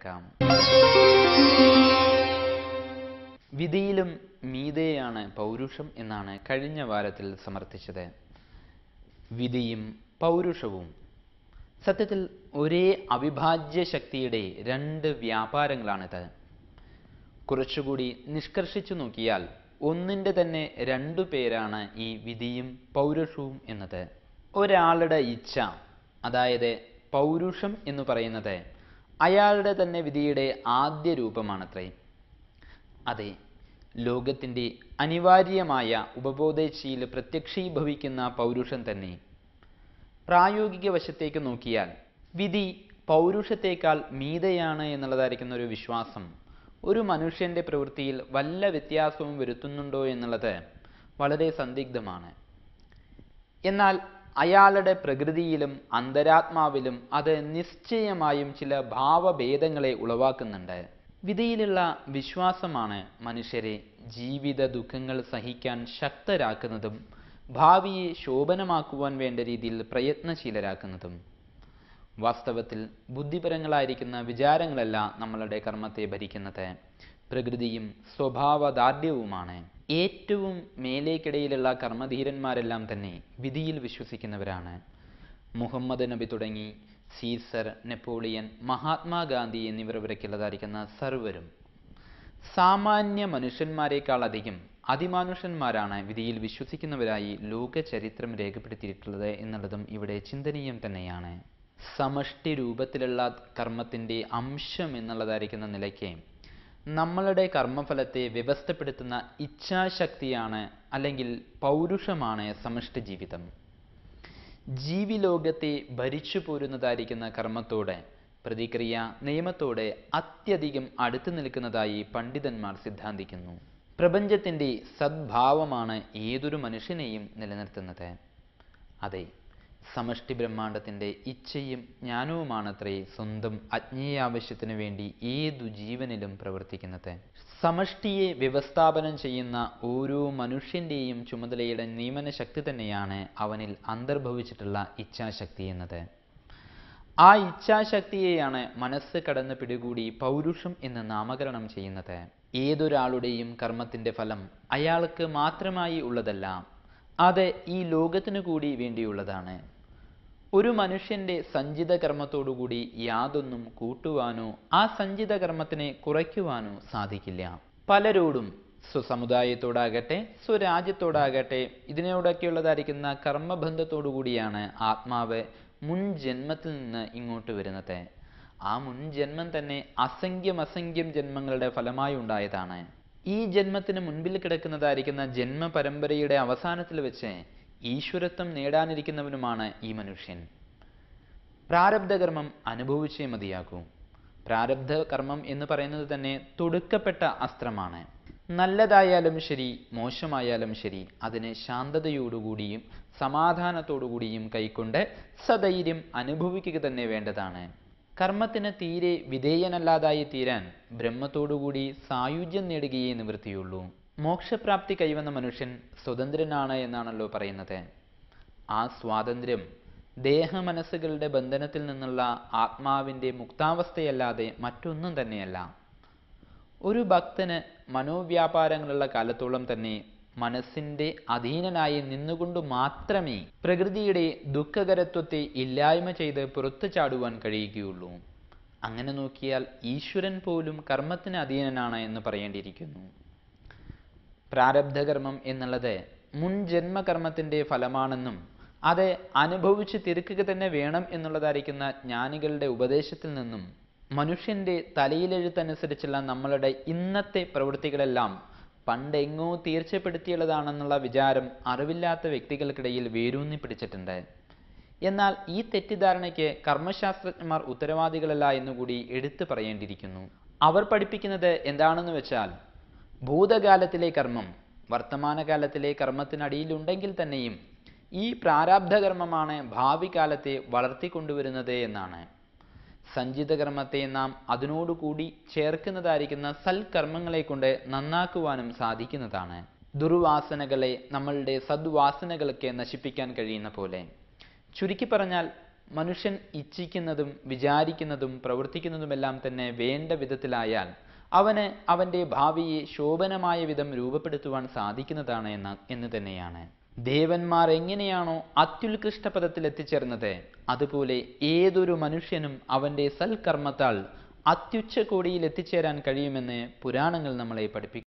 കേൾക്കാം വിധിയിലും മീതയാണ് പൗരുഷം എന്നാണ് കഴിഞ്ഞ വാരത്തിൽ സമർത്ഥിച്ചത് വിധിയും പൗരുഷവും സത്യത്തിൽ ഒരേ അവിഭാജ്യ ശക്തിയുടെ രണ്ട് വ്യാപാരങ്ങളാണിത് കുറച്ചുകൂടി നിഷ്കർഷിച്ചു നോക്കിയാൽ ഒന്നിൻ്റെ തന്നെ രണ്ടു പേരാണ് ഈ വിധിയും പൗരുഷവും എന്നത് ഒരാളുടെ ഇച്ഛ അതായത് പൗരുഷം എന്ന് പറയുന്നത് അയാളുടെ തന്നെ വിധിയുടെ ആദ്യ രൂപമാണത്രേ അതെ ലോകത്തിൻ്റെ അനിവാര്യമായ ഉപബോധേച്ഛയിൽ പ്രത്യക്ഷീഭവിക്കുന്ന പൗരുഷം തന്നെ പ്രായോഗിക വശത്തേക്ക് നോക്കിയാൽ വിധി പൗരുഷത്തേക്കാൾ മീതയാണ് എന്നുള്ളതായിരിക്കുന്ന ഒരു വിശ്വാസം ഒരു മനുഷ്യൻ്റെ പ്രവൃത്തിയിൽ വല്ല വ്യത്യാസവും വരുത്തുന്നുണ്ടോ എന്നുള്ളത് വളരെ സന്ദിഗ്ധമാണ് എന്നാൽ അയാളുടെ പ്രകൃതിയിലും അന്തരാത്മാവിലും അത് നിശ്ചയമായും ചില ഭാവഭേദങ്ങളെ ഉളവാക്കുന്നുണ്ട് വിധിയിലുള്ള വിശ്വാസമാണ് മനുഷ്യരെ ജീവിത ദുഃഖങ്ങൾ സഹിക്കാൻ ശക്തരാക്കുന്നതും ഭാവിയെ ശോഭനമാക്കുവാൻ വേണ്ട രീതിയിൽ പ്രയത്നശീലരാക്കുന്നതും വാസ്തവത്തിൽ ബുദ്ധിപരങ്ങളായിരിക്കുന്ന വിചാരങ്ങളല്ല നമ്മളുടെ കർമ്മത്തെ ഭരിക്കുന്നത് പ്രകൃതിയും സ്വഭാവദാർഢ്യവുമാണ് ഏറ്റവും മേലേക്കിടയിലുള്ള കർമ്മധീരന്മാരെല്ലാം തന്നെ വിധിയിൽ വിശ്വസിക്കുന്നവരാണ് മുഹമ്മദ് നബി തുടങ്ങി സീസർ നെപ്പോളിയൻ മഹാത്മാഗാന്ധി എന്നിവർ വരയ്ക്കുള്ളതായിരിക്കുന്ന സർവരും സാമാന്യ മനുഷ്യന്മാരെക്കാൾ അധികം അതിമാനുഷന്മാരാണ് വിധിയിൽ വിശ്വസിക്കുന്നവരായി ലോകചരിത്രം രേഖപ്പെടുത്തിയിട്ടുള്ളത് എന്നുള്ളതും ഇവിടെ ചിന്തനീയം തന്നെയാണ് സമഷ്ടി രൂപത്തിലുള്ള കർമ്മത്തിൻ്റെ അംശം എന്നുള്ളതായിരിക്കുന്ന നിലയ്ക്ക് നമ്മളുടെ കർമ്മഫലത്തെ വ്യവസ്ഥപ്പെടുത്തുന്ന ഇച്ഛാശക്തിയാണ് അല്ലെങ്കിൽ പൗരുഷമാണ് സമഷ്ടി ജീവിതം ജീവിലോകത്തെ ഭരിച്ചു പോരുന്നതായിരിക്കുന്ന കർമ്മത്തോടെ പ്രതിക്രിയ നിയമത്തോടെ അത്യധികം അടുത്തു നിൽക്കുന്നതായി പണ്ഡിതന്മാർ സിദ്ധാന്തിക്കുന്നു പ്രപഞ്ചത്തിൻ്റെ സദ്ഭാവമാണ് ഏതൊരു മനുഷ്യനെയും നിലനിർത്തുന്നത് അതെ സമഷ്ടി ബ്രഹ്മാണ്ടത്തിൻ്റെ ഇച്ഛയും ജ്ഞാനവുമാണത്രേ സ്വന്തം ആവശ്യത്തിന് വേണ്ടി ഏതു ജീവനിലും പ്രവർത്തിക്കുന്നത് സമഷ്ടിയെ വ്യവസ്ഥാപനം ചെയ്യുന്ന ഓരോ മനുഷ്യൻ്റെയും ചുമതലയുടെ നിയമന ശക്തി തന്നെയാണ് അവനിൽ അന്തർഭവിച്ചിട്ടുള്ള ഇച്ഛാശക്തി എന്നത് ആ ഇച്ഛാശക്തിയെയാണ് മനസ്സ് കടന്ന് പിടികൂടി പൗരുഷം എന്ന് നാമകരണം ചെയ്യുന്നത് ഏതൊരാളുടെയും കർമ്മത്തിൻ്റെ ഫലം അയാൾക്ക് മാത്രമായി ഉള്ളതല്ല അത് ഈ ലോകത്തിനു കൂടി വേണ്ടിയുള്ളതാണ് ഒരു മനുഷ്യൻ്റെ സഞ്ചിത കർമ്മത്തോടുകൂടി യാതൊന്നും കൂട്ടുവാനോ ആ സഞ്ചിത കർമ്മത്തിനെ കുറയ്ക്കുവാനോ സാധിക്കില്ല പലരോടും സ്വസമുദായത്തോടാകട്ടെ സ്വരാജ്യത്തോടാകട്ടെ ഇതിനോടൊക്കെയുള്ളതായിരിക്കുന്ന കർമ്മബന്ധത്തോടുകൂടിയാണ് ആത്മാവ് മുൻ ജന്മത്തിൽ നിന്ന് ഇങ്ങോട്ട് വരുന്നത് ആ മുൻ ജന്മം തന്നെ അസംഖ്യം അസംഖ്യം ജന്മങ്ങളുടെ ഫലമായി ഉണ്ടായതാണ് ഈ ജന്മത്തിന് മുൻപിൽ കിടക്കുന്നതായിരിക്കുന്ന ജന്മ പരമ്പരയുടെ അവസാനത്തിൽ വെച്ച് ഈശ്വരത്വം നേടാനിരിക്കുന്നവനുമാണ് ഈ മനുഷ്യൻ പ്രാരബ്ധകർമ്മം അനുഭവിച്ചേ മതിയാകൂ പ്രാരബ്ധ കർമ്മം എന്ന് പറയുന്നത് തന്നെ തൊടുക്കപ്പെട്ട അസ്ത്രമാണ് നല്ലതായാലും ശരി മോശമായാലും ശരി അതിനെ ശാന്തതയോടുകൂടിയും സമാധാനത്തോടുകൂടിയും കൈക്കൊണ്ട് സധൈര്യം അനുഭവിക്കുക തന്നെ വേണ്ടതാണ് കർമ്മത്തിന് തീരെ വിധേയനല്ലാതായി തീരാൻ ബ്രഹ്മത്തോടുകൂടി സായുജ്യം നേടുകയേ നിവൃത്തിയുള്ളൂ മോക്ഷപ്രാപ്തി കൈവന്ന മനുഷ്യൻ സ്വതന്ത്രനാണ് എന്നാണല്ലോ പറയുന്നത് ആ സ്വാതന്ത്ര്യം ദേഹമനസ്സുകളുടെ ബന്ധനത്തിൽ നിന്നുള്ള ആത്മാവിൻ്റെ മുക്താവസ്ഥയല്ലാതെ മറ്റൊന്നും തന്നെയല്ല ഒരു ഭക്തന് മനോവ്യാപാരങ്ങളുള്ള കാലത്തോളം തന്നെ മനസ്സിന്റെ അധീനനായി നിന്നുകൊണ്ട് മാത്രമേ പ്രകൃതിയുടെ ദുഃഖകരത്വത്തെ ഇല്ലായ്മ ചെയ്ത് പുറത്തു ചാടുവാൻ കഴിയുകയുള്ളൂ അങ്ങനെ നോക്കിയാൽ ഈശ്വരൻ പോലും കർമ്മത്തിന് അധീനനാണ് എന്ന് പറയേണ്ടിയിരിക്കുന്നു പ്രാരബ്ധകർമ്മം എന്നുള്ളത് മുൻ ജന്മകർമ്മത്തിൻ്റെ ഫലമാണെന്നും അത് അനുഭവിച്ച് തിരുക്കുക തന്നെ വേണം എന്നുള്ളതായിരിക്കുന്ന ജ്ഞാനികളുടെ ഉപദേശത്തിൽ നിന്നും മനുഷ്യൻ്റെ തലയിലെഴുത്തനുസരിച്ചുള്ള നമ്മളുടെ ഇന്നത്തെ പ്രവൃത്തികളെല്ലാം പണ്ടെങ്ങോ തീർച്ചപ്പെടുത്തിയുള്ളതാണെന്നുള്ള വിചാരം അറിവില്ലാത്ത വ്യക്തികൾക്കിടയിൽ വേരൂന്നി പിടിച്ചിട്ടുണ്ട് എന്നാൽ ഈ തെറ്റിദ്ധാരണയ്ക്ക് കർമ്മശാസ്ത്രജ്ഞന്മാർ ഉത്തരവാദികളല്ല എന്നുകൂടി എടുത്തു പറയേണ്ടിയിരിക്കുന്നു അവർ പഠിപ്പിക്കുന്നത് എന്താണെന്ന് വെച്ചാൽ ഭൂതകാലത്തിലെ കർമ്മം വർത്തമാനകാലത്തിലെ കർമ്മത്തിനടിയിലുണ്ടെങ്കിൽ തന്നെയും ഈ പ്രാരാബ്ധകർമ്മമാണ് ഭാവി കാലത്തെ വളർത്തിക്കൊണ്ടുവരുന്നത് എന്നാണ് സഞ്ചിതകർമ്മത്തെ നാം അതിനോടുകൂടി ചേർക്കുന്നതായിരിക്കുന്ന സൽക്കർമ്മങ്ങളെ കൊണ്ട് നന്നാക്കുവാനും സാധിക്കുന്നതാണ് ദുർവാസനകളെ നമ്മളുടെ സദ്വാസനകളൊക്കെ നശിപ്പിക്കാൻ കഴിയുന്ന പോലെ ചുരുക്കി പറഞ്ഞാൽ മനുഷ്യൻ ഇച്ഛിക്കുന്നതും വിചാരിക്കുന്നതും പ്രവർത്തിക്കുന്നതുമെല്ലാം തന്നെ വേണ്ട വിധത്തിലായാൽ അവന് അവൻ്റെ ഭാവിയെ ശോഭനമായ വിധം രൂപപ്പെടുത്തുവാൻ സാധിക്കുന്നതാണ് എന്ന് എന്ന് തന്നെയാണ് ദേവന്മാർ എങ്ങനെയാണോ അത്യുത്കൃഷ്ട പദത്തിൽ എത്തിച്ചേർന്നത് അതുപോലെ ഏതൊരു മനുഷ്യനും അവൻ്റെ സൽക്കർമ്മത്താൽ കോടിയിൽ എത്തിച്ചേരാൻ കഴിയുമെന്ന് പുരാണങ്ങൾ നമ്മളെ പഠിപ്പിക്കും